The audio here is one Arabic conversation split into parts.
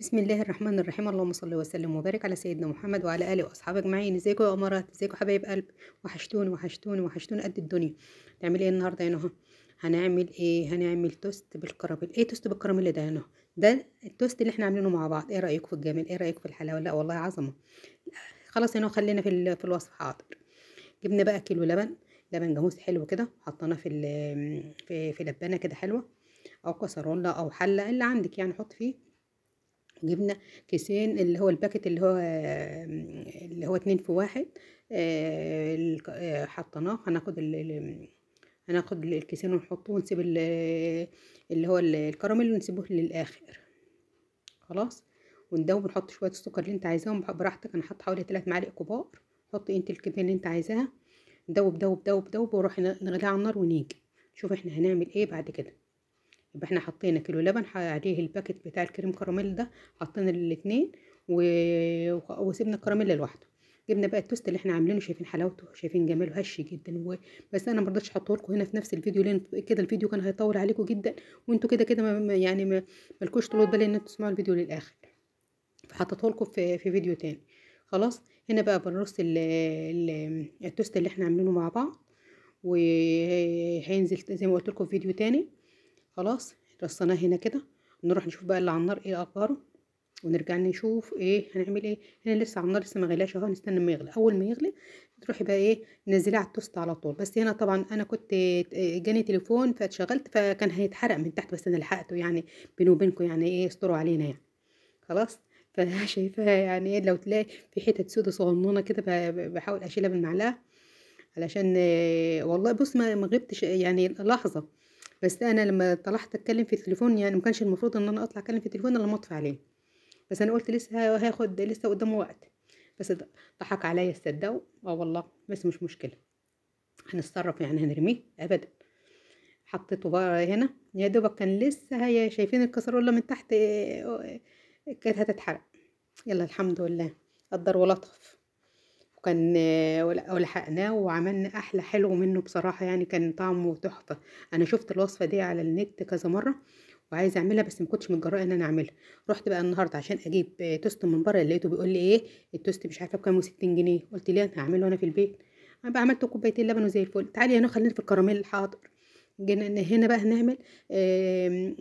بسم الله الرحمن الرحيم اللهم صل وسلم وبارك على سيدنا محمد وعلى اله واصحابه اجمعين ازيكم يا امارات ازيكم حبايب قلب وحشتوني وحشتوني وحشتوني قد الدنيا تعمل ايه النهارده يا نهى هنعمل ايه هنعمل توست بالكراميل ايه توست بالكراميل ده يا نهى ده التوست اللي احنا عاملينه مع بعض ايه رايك في الجمال ايه رايك في الحلاوه لا والله عظمه خلاص يا نهى خلينا في في الوصف حاضر جبنا بقى كيلو لبن لبن جاموس حلو كده حطيناه في في في لبانه كده حلوه او كسرونه او حله اللي عندك يعني حط فيه جبنا كيسين اللي هو الباكت اللي هو آمم، اللي هو اتنين في واحد آه، آه، حطيناه هناخد هناخد الكيسين ونحطه ونسيب اللي هو الكراميل ونسيبه للاخر خلاص وندوب ونحط شويه السكر اللي انت عايزاهم براحتك انا حاطه حوالي ثلاث معالق كبار حطي انت الكميه اللي انت عايزاها دوب دوب دوب دوب وروح نغليها على النار ونيجي نشوف احنا هنعمل ايه بعد كده يبقى احنا حطينا كيلو لبن عليه الباكت بتاع الكريم كراميل ده حطينا الاتنين وسيبنا الكراميل لوحده جبنا بقى التوست اللي احنا عاملينه شايفين حلاوته شايفين جماله هش جدا و... بس انا ما رضيتش احطه لكم هنا في نفس الفيديو لان كده الفيديو كان هيطول عليكم جدا وانتوا كده كده يعني ما ملكوش طول بال ان انتوا تسمعوا الفيديو للاخر فحطيته لكم في... في فيديو تاني خلاص هنا بقى بنرص ال... ال... التوست اللي احنا عاملينه مع بعض وهينزل زي ما قلت لكم في فيديو تاني خلاص رصيناه هنا كده نروح نشوف بقى اللي على النار ايه اخباره ونرجع نشوف ايه هنعمل ايه هنا لسه على النار لسه ما غلاش اهو هنستنى ما يغلي اول ما يغلي تروحي بقى ايه نزليه على التوست على طول بس هنا طبعا انا كنت جاني تليفون فاتشغلت فكان هيتحرق من تحت بس انا لحقته يعني بيني وبينكم يعني ايه استروا علينا يعني خلاص فشايفاها يعني ايه لو تلاقي في حتت سودا صغنونه كده بحاول اشيلها بالمعلقه علشان والله بص ما غبتش يعني لحظه بس انا لما طلعت اتكلم في التليفون يعني ما كانش المفروض ان انا اطلع اتكلم في التليفون الا لما اطفي عليه بس انا قلت لسه هاخد لسه قدامه وقت بس ضحك عليا الصدق اه والله بس مش مشكله هنتصرف يعني هنرميه ابدا حطيته بقى هنا يا دوبك كان لسه هي شايفين الكسرولة من تحت آه، آه، كانت هتتحرق يلا الحمد لله قدر ولطف وكان ولحقناه وعملنا احلى حلو منه بصراحه يعني كان طعمه تحفه انا شفت الوصفه دي على النت كذا مره وعايزه اعملها بس ما كنتش متجرأه ان انا اعملها رحت بقى النهارده عشان اجيب توست من بره لقيته بيقول لي ايه التوست مش عارفه بكام و60 جنيه قلت ليه انا هعمله انا في البيت انا بقى عملت كوبايتين لبن وزي الفل تعالي هنا خلينا في الكراميل الحاضر جينا هنا بقى هنعمل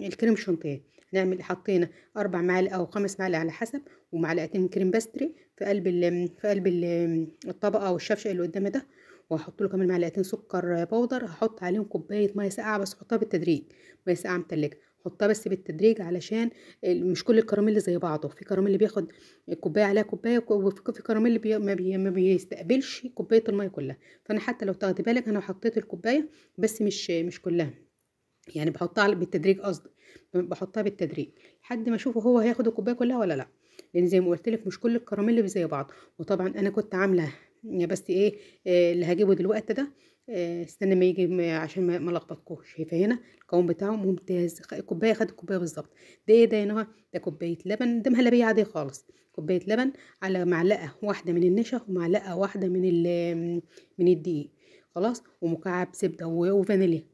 الكريم شانتيه نعمل حطينا اربع معالق او خمس معالق على حسب ومعلقتين كريم باستري في قلب في قلب الطبقه والشفشه اللي قدامي ده وهحط له كمان معلقتين سكر بودر هحط عليهم كوبايه ميه ساقعه بس احطها بالتدريج ميه ساقعه متلجه حطها بس بالتدريج علشان مش كل الكراميل زي بعضه في كراميل بياخد كوبايه عليها كوبايه وفي كراميل بي ما, بي ما بيستقبلش كوبايه الميه كلها فانا حتى لو تاخدي بالك انا حطيت الكوبايه بس مش مش كلها يعني بحطها بالتدريج قصدي بحطها بالتدريج لحد ما اشوفه هو هياخد الكوبايه كلها ولا لا لان زي ما قلت لك مش كل الكراميل زي بعض وطبعا انا كنت عامله يعني بس ايه آه، اللي هجيبه دلوقتي ده آه، استنى ما يجي عشان ما الخبطكوش شايفه هنا القوام بتاعه ممتاز كوبايه خد كوبايه بالظبط ده ايه ده هنا ده كوبايه لبن ده مهلبيه عاديه خالص كوبايه لبن على معلقه واحده من النشا ومعلقه واحده من من الدقيق خلاص ومكعب زبده وفانيليا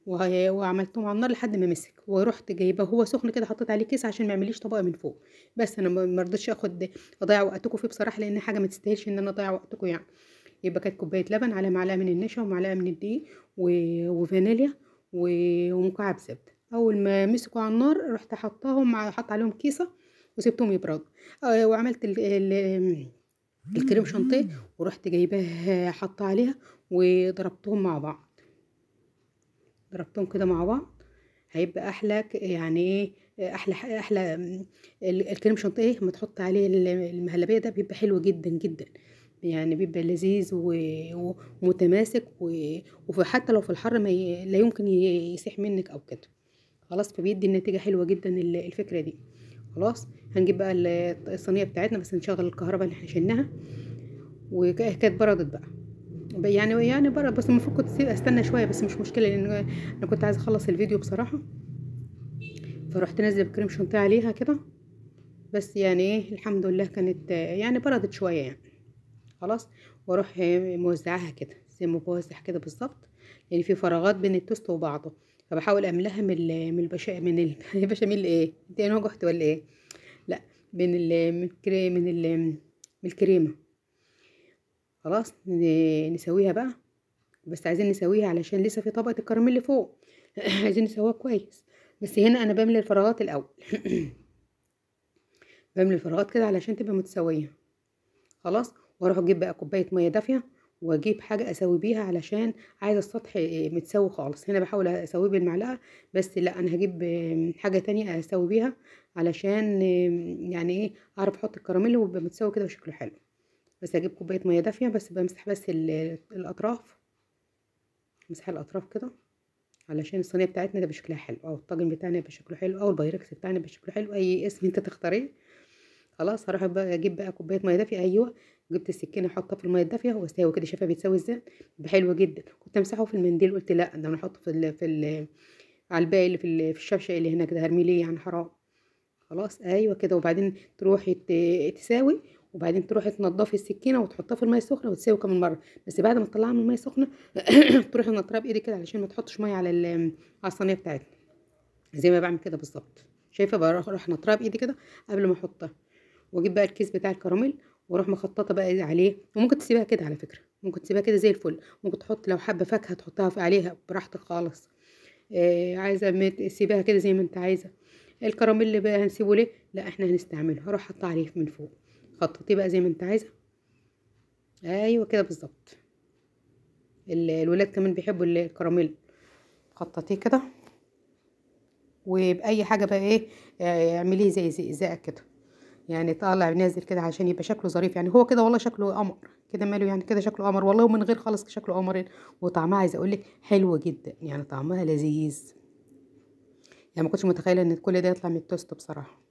وعملتهم على النار لحد ما مسك ورحت جايبه هو سخن كده حطيت عليه كيس عشان ما يعمليش طبقه من فوق بس انا ما رضيتش اخد اضيع وقتكم فيه بصراحه لان حاجه ما تستاهلش ان انا اضيع وقتكم يعني يبقى كانت كوبايه لبن على معلقه من النشا ومعلقه من الدقيق وفانيليا ومكعب زبده اول ما مسكوا على النار رحت حطاهم حط عليهم كيسه وسبتهم يبردوا آه، وعملت ال الكريم شانتيه ورحت جايباه حاطه عليها وضربتهم مع بعض ضربتهم كده مع بعض هيبقى احلى يعني ايه احلى احلى الكريم شانتيه لما تحط عليه المهلبيه ده بيبقى حلو جدا جدا يعني بيبقى لذيذ ومتماسك وحتى لو في الحر ما ي... لا يمكن يسيح منك او كده خلاص فبيدي النتيجه حلوه جدا الفكره دي خلاص هنجيب بقى الصينيه بتاعتنا بس نشغل الكهرباء اللي احنا شلناها وكانت بردت بقى يعني يعني بردت بس المفروض كنت استنى شويه بس مش مشكله لان انا كنت عايزه اخلص الفيديو بصراحه فروحت نازله بكريم شانتيه عليها كده بس يعني ايه الحمد لله كانت يعني بردت شويه يعني خلاص واروح موزعاها كده زي ما بوزع كده بالظبط يعني في فراغات بين التوست وبعضه فبحاول املاها من من البشا من البشاميل ايه انت انا يعني وجعت ولا ايه لا من الكريم من من الكريمه خلاص نسويها بقى بس عايزين نسويها علشان لسه في طبقه الكراميل فوق عايزين نسويها كويس بس هنا انا بملي الفراغات الاول بملي الفراغات كده علشان تبقى متساويه خلاص واروح اجيب بقى كوبايه ميه دافيه واجيب حاجه اسوي بيها علشان عايزه السطح آه، متسوي خالص هنا بحاول اسويه بالمعلقه بس لا انا هجيب حاجه تانية اسوي بيها علشان يعني ايه اعرف احط الكراميل ويبقى متسوي كده وشكله حلو بس هجيب كوبايه ميه دافيه بس بمسح بس الاطراف مسح الاطراف كده علشان الصينيه بتاعتنا تبقى شكلها حلو او الطاجن بتاعنا يبقى شكله حلو او البيركس بتاعنا يبقى شكله حلو اي اسم انت تختاريه خلاص هروح بقى اجيب بقى كوبايه ميه دافيه ايوه جبت السكينه احطها في الميه الدافيه واساوي كده شايفه بيتساوي ازاي حلو جدا كنت امسحه في المنديل قلت لا ده انا احطه في الـ في الـ على الباقي اللي في, في الشبشب اللي هناك ده هرميه ليه يعني حرام خلاص ايوه كده وبعدين تروحي تساوي وبعدين تروحي تنضفي السكينه وتحطها في الميه السخنه وتساوي كمان مره بس بعد ما تطلعها من الميه السخنه تروحي نطرها بايدك كده علشان ما تحطش ميه على على الصينيه بتاعتنا زي ما بعمل كده بالظبط شايفه بروح نطرها بايدي كده قبل ما احطها واجيب بقى الكيس بتاع الكراميل واروح مخططه بقى عليه وممكن تسيبها كده على فكره ممكن تسيبها كده زي الفل ممكن تحط لو حابه فاكهه تحطها عليها براحتك خالص آه عايزه تسيبها كده زي ما انت عايزه الكراميل بقى هنسيبه ليه لا احنا هنستعمله هروح حاطاه عليه من فوق خططيه بقى زي ما انت عايزه ايوه كده بالظبط الولاد كمان بيحبوا الكراميل خططيه كده وباي حاجه بقى ايه آه، اعمليه زي زقزقه كده يعني طالع نازل كده عشان يبقى شكله ظريف يعني هو كده والله شكله قمر كده ماله يعني كده شكله قمر والله ومن غير خالص شكله قمر وطعمها عايزه اقول لك حلو جدا يعني طعمها لذيذ يعني ما كنتش متخيله ان كل ده يطلع من التوست بصراحه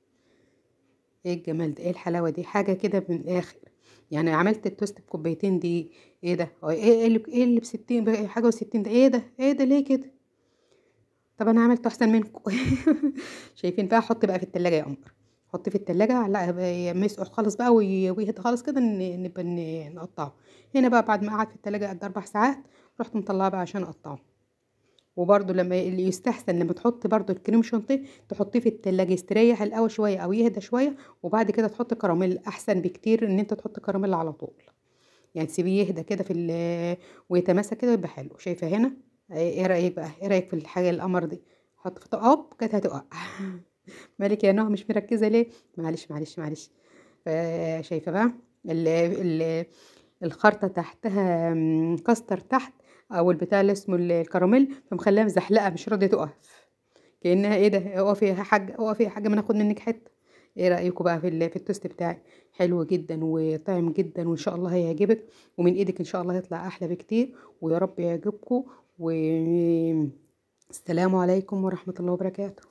ايه الجمال ده ايه الحلاوه دي حاجه كده من الاخر يعني عملت التوست بكوبايتين دي ايه ده إيه،, ايه اللي ايه اللي 60 حاجه و60 ده ايه ده ايه ده ليه كده طب انا عملته احسن منكم شايفين بقى احط بقى في التلاجة يا قمر حطيه في التلاجة لا يمسقه خالص بقى ويهد خالص كده نبقى نقطعه هنا بقى بعد ما قعد في التلاجة قد اربع ساعات رحت مطلعه بقى عشان اقطعه وبرده لما اللي يستحسن لما تحطي برده الكريم شانتيه تحطيه في التلاجة يستريح الاول شوية او يهدى شوية وبعد كده تحطي كراميل احسن بكتير ان انت تحطي كراميل على طول يعني تسيبيه يهدى كده في ويتماسك كده ويبقى حلو شايفه هنا إيه،, ايه رايك بقى ايه رايك في الحاجه القمر دي حط في طقاب كانت هتقع مالك يا نهى مش مركزه ليه معلش معلش معلش آه، شايفه بقى الخرطه تحتها كاستر تحت او البتاع اللي اسمه الكراميل فمخليها مزحلقه مش راضيه تقف كانها ايه ده اقفي يا حاجه اقفي يا حاجه ما ناخد منك حته ايه رايكم بقى في في التوست بتاعي حلو جدا وطعم جدا وان شاء الله هيعجبك ومن ايدك ان شاء الله هيطلع احلى بكتير ويا رب يعجبكم والسلام عليكم ورحمه الله وبركاته